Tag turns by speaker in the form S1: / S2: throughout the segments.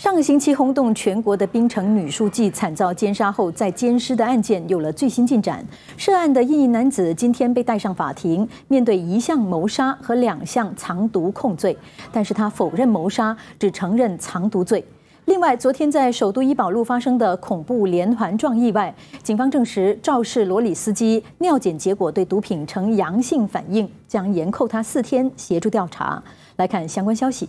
S1: 上个星期轰动全国的槟城女书记惨遭奸杀后，在监尸的案件有了最新进展。涉案的印尼男子今天被带上法庭，面对一项谋杀和两项藏毒控罪，但是他否认谋杀，只承认藏毒罪。另外，昨天在首都医保路发生的恐怖连环撞意外，警方证实肇事罗里司机尿检结果对毒品呈阳性反应，将严扣他四天协助调查。来看相关消息。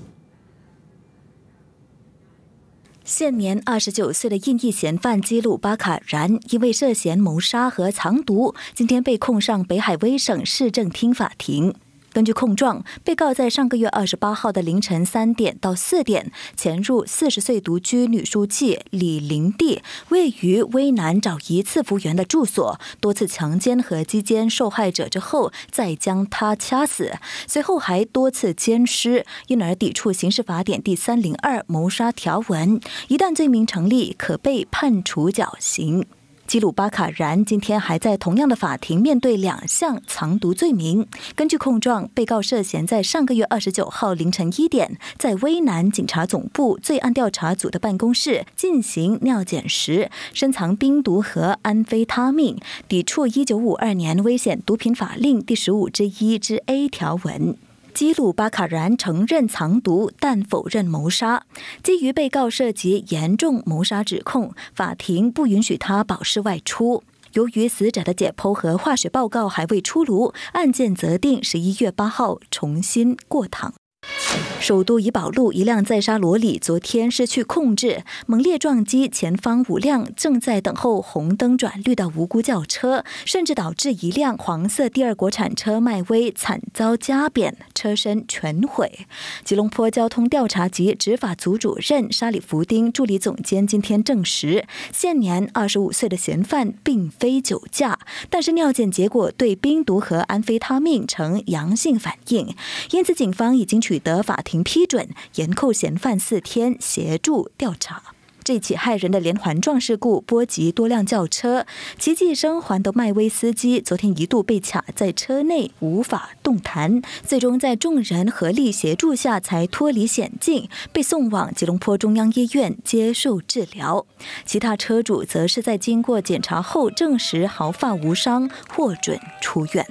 S2: 现年二十九岁的印裔嫌犯基鲁巴卡然，因为涉嫌谋杀和藏毒，今天被控上北海威省市政厅法庭。根据控状，被告在上个月二十八号的凌晨三点到四点，潜入四十岁独居女书记李林娣位于威南找一次服务员的住所，多次强奸和击奸受害者之后，再将她掐死，随后还多次奸尸。因而抵触刑事法典第三零二谋杀条文，一旦罪名成立，可被判处绞刑。基鲁巴卡然今天还在同样的法庭面对两项藏毒罪名。根据控状，被告涉嫌在上个月二十九号凌晨一点，在威南警察总部罪案调查组的办公室进行尿检时，深藏冰毒和安非他命，抵触一九五二年危险毒品法令第十五之一之 A 条文。基鲁巴卡然承认藏毒，但否认谋杀。基于被告涉及严重谋杀指控，法庭不允许他保释外出。由于死者的解剖和化学报告还未出炉，案件择定十一月八号重新过堂。首都怡保路一辆载沙罗里昨天失去控制，猛烈撞击前方五辆正在等候红灯转绿的无辜轿车，甚至导致一辆黄色第二国产车迈威惨遭夹扁，车身全毁。吉隆坡交通调查局执法组主任沙里福丁助理总监今天证实，现年二十五岁的嫌犯并非酒驾，但是尿检结果对冰毒和安非他命呈阳性反应，因此警方已经取得法庭。庭批准严扣嫌犯四天协助调查。这起骇人的连环撞事故波及多辆轿车，奇迹生还的迈威司机昨天一度被卡在车内无法动弹，最终在众人合力协助下才脱离险境，被送往吉隆坡中央医院接受治疗。其他车主则是在经过检查后证实毫发无伤，获准出院。